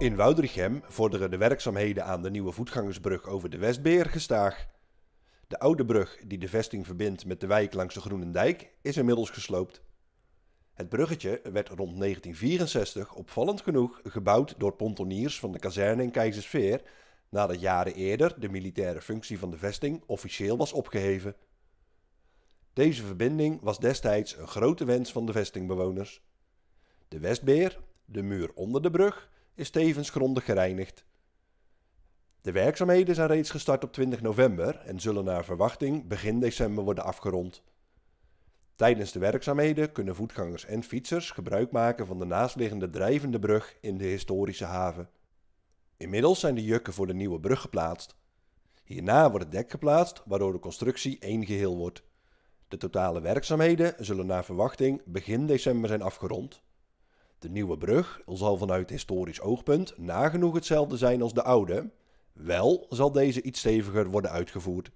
In Woudrichem vorderen de werkzaamheden aan de nieuwe voetgangersbrug over de Westbeer gestaag. De oude brug die de vesting verbindt met de wijk langs de Groenendijk is inmiddels gesloopt. Het bruggetje werd rond 1964 opvallend genoeg gebouwd door pontoniers van de kazerne in Keizersveer, nadat jaren eerder de militaire functie van de vesting officieel was opgeheven. Deze verbinding was destijds een grote wens van de vestingbewoners. De Westbeer, de muur onder de brug is tevens grondig gereinigd. De werkzaamheden zijn reeds gestart op 20 november en zullen naar verwachting begin december worden afgerond. Tijdens de werkzaamheden kunnen voetgangers en fietsers gebruik maken van de naastliggende drijvende brug in de historische haven. Inmiddels zijn de jukken voor de nieuwe brug geplaatst. Hierna wordt het dek geplaatst, waardoor de constructie één geheel wordt. De totale werkzaamheden zullen naar verwachting begin december zijn afgerond. De nieuwe brug zal vanuit historisch oogpunt nagenoeg hetzelfde zijn als de oude. Wel zal deze iets steviger worden uitgevoerd.